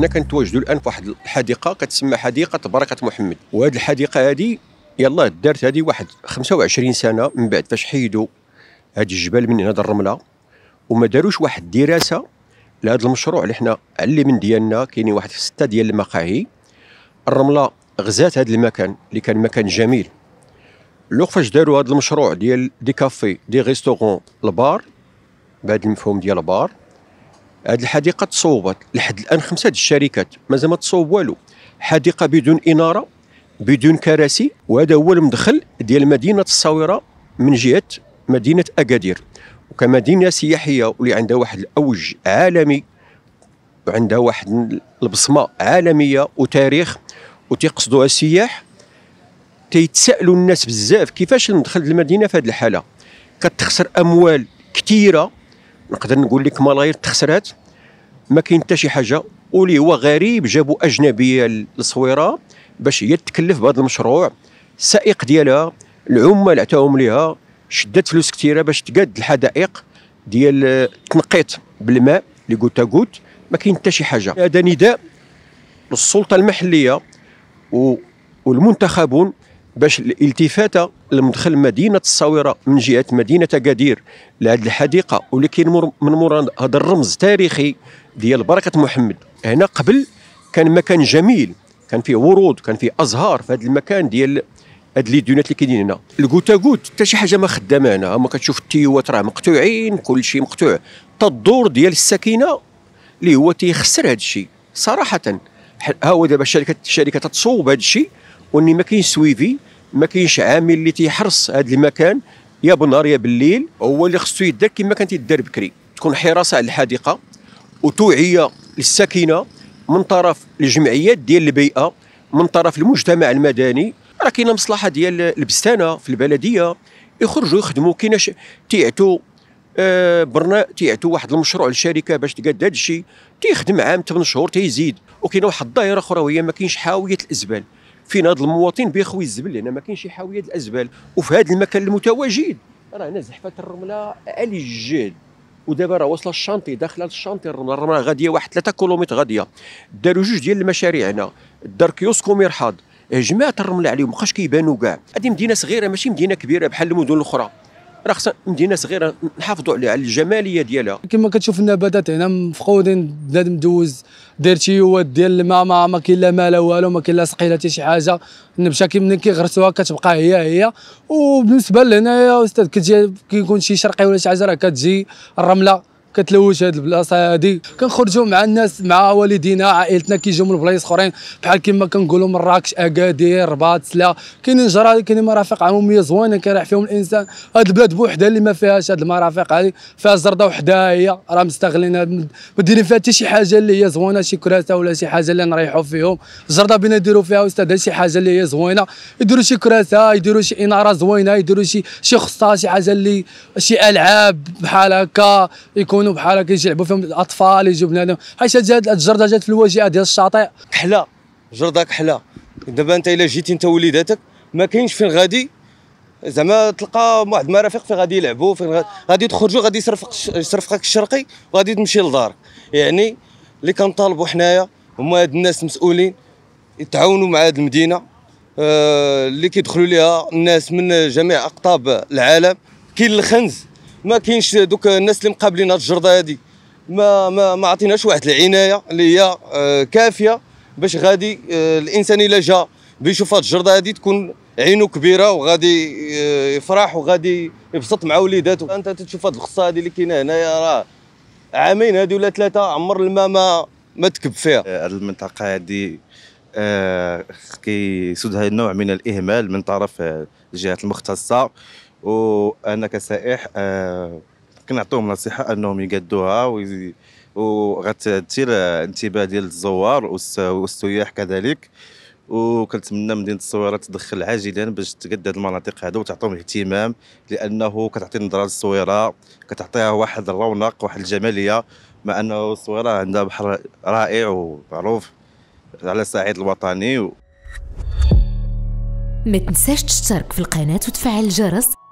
حنا كنتواجدوا الان في واحد الحديقه كتسمى حديقه بركه محمد وهذه الحديقه هذه يلا دارت هذه واحد 25 سنه من بعد فاش حيدوا هذه الجبال من هذا الرمله وما داروش واحد الدراسه لهذا المشروع اللي حنا اللي من ديالنا كاينين واحد سته ديال المقاهي الرمله غزات هذا المكان اللي كان مكان جميل لو فاش داروا هذا المشروع ديال دي كافي دي ريستورون البار بهذا المفهوم ديال البار هذه الحديقه تصوبت لحد الان خمسه الشركات مازال ما تصوب والو حديقه بدون اناره بدون كراسي وهذا هو المدخل ديال مدينه الصويره من جهه مدينه اكادير وكمدينه سياحيه واللي عندها واحد الاوج عالمي وعندها واحد البصمه عالميه وتاريخ وتيقصدوها السياح تيتسائلوا الناس بزاف كيفاش ندخل للمدينه في هذه الحاله كتخسر اموال كثيره نقدر نقول لك ملايير تخسرات ما كاين حتى شي حاجه واللي هو غريب جابوا اجنبيه للصويره باش هي تكلف بهذا المشروع السائق ديالها العمال عطاهم ليها شدت فلوس كثيره باش تقاد الحدائق ديال التنقيط بالماء اللي قلت قلت ما كاين حتى شي حاجه هذا نداء للسلطه المحليه والمنتخبون باش الالتفاته لمدخل مدينه الصويره من جهه مدينه اكادير لهذه الحديقه واللي كاين من مورا هذا الرمز التاريخي ديال بركه محمد هنا قبل كان مكان جميل كان فيه ورود كان فيه ازهار في هذا المكان ديال هاد لي دونات اللي كاينين هنا الكوتاكوت حتى شي حاجه ما خدامه هنا ما كتشوف التيوات راه مقطوعين كل شيء مقطوع حتى الدور ديال السكينه اللي هو تيخسر هذا الشيء صراحه ها هو دابا الشركه الشركه تتصوب هذا الشيء واني ما كاينش سويفي ما كاينش عامل اللي تيحرص هذا المكان يا بالنهار يا بالليل هو اللي خصو يدار كما كان تيدار بكري تكون حراسه على الحديقه وتوعيه للساكنه من طرف الجمعيات ديال البيئه من طرف المجتمع المدني راه كاينه مصلحه ديال البستانه في البلديه يخرجوا يخدموا كاين تيعتوا آه برنا تيعتوا واحد المشروع للشركه باش تقاد هذا الشيء تيخدم عام 8 شهور تيزيد وكاينه واحد الظاهره اخرى وهي ما كاينش حاويه الازبال فين هذا المواطن بيخوي الزبل لان ما كاينش حاويه الازبال وفي هذا المكان المتواجد راه هنا زحفه الرمله علي الجهد ودابا راه واصله الشانطي داخله الشانطي الرمله الرمله غاديه واحد 3 كيلومتر غاديه داروا جوج ديال المشاريع هنا دار كيوسك ومرحاض جماعه الرمله عليهم مابقاش كيبانوا كاع هذه مدينه صغيره ماشي مدينه كبيره بحال المدن الاخرى راه خصنا مدينه صغيره نحافظوا عليها على الجماليه ديالها كما كتشوف النباتات هنا مفقودين بنادم دوز داير تيوات ديال الماء ما ما كاين لا ما لا والو ما كاين لا سقيله حتى شي حاجه النبشه كي منين كيغرسوها كتبقى هي هي وبالنسبه لهنايا استاذ كتجي كيكون شي شرقي ولا شي حاجه راه كتجي الرمله كتلوج هاد البلاصه هادي كنخرجوا مع الناس مع والدينا عائلتنا كيجيو من بلايص اخرين بحال كما كنقولوا مراكش اكادير رباط سلا كاينين جرا كاينين مرافق عموميه زوينه كيريح فيهم الانسان هاد البلاد بوحدها اللي ما فيهاش هاد المرافق هادي فيها الزرده وحدها هي راه مستغلين ما دايرين فيها حتى شي حاجه اللي هي زوينه شي كراسه ولا شي حاجه اللي نريحوا فيهم الزرده بينا يديروا فيها استاذ شي حاجه اللي هي زوينه يديروا شي كراسه يديروا شي اناره زوينه يديروا شي شي خصه شي حاجه اللي شي العاب بحال هكا يكون يكونوا بحال هكا يلعبوا فيهم الاطفال يجيو بنادم حيت هاد الجرده جات في الواجهه ديال الشاطئ كحله جرده كحله دابا انت الا جيتي انت وليداتك ما كاينش فين غادي زعما تلقى واحد المرافق فين غادي يلعبوا فين غادي تخرجوا غادي يصرفك يصرفك الشرقي وغادي تمشي لدارك يعني اللي كنطالبوا حنايا هما هاد الناس مسؤولين يتعاونوا مع هاد المدينه آه، اللي كيدخلوا ليها الناس من جميع اقطاب العالم كاين الخنز ما كاينش دوك الناس اللي مقابلين هاد الجرده هادي ما ما ما عطيناش واحد العنايه اللي هي آه، كافيه باش غادي آه، الانسان الا جا بيشوف هاد الجرده هادي تكون عينه كبيره وغادي آه، يفرح وغادي يبسط مع وليداتو انت تشوف هاد الخصه هادي اللي كاينه هنايا راه عامين هادي ولا ثلاثه عمر الماء ما ما تكب فيها هاد المنطقه هادي آه كيسودها نوع من الاهمال من طرف الجهات المختصه وانا كسائح آه، كنعطيهم نصيحه انهم يقادوها وغتثير انتباه ديال الزوار والسياح كذلك وكنتمنى مدينه الصويره تدخل عاجلا باش تقد هذه المناطق هذو وتعطيهم اهتمام لانه كتعطي نظره للصويره كتعطيها واحد الرونق واحد الجماليه مع انه الصويره عندها بحر رائع ومعروف على الصعيد الوطني و... ما تنساش تشترك في القناه وتفعل الجرس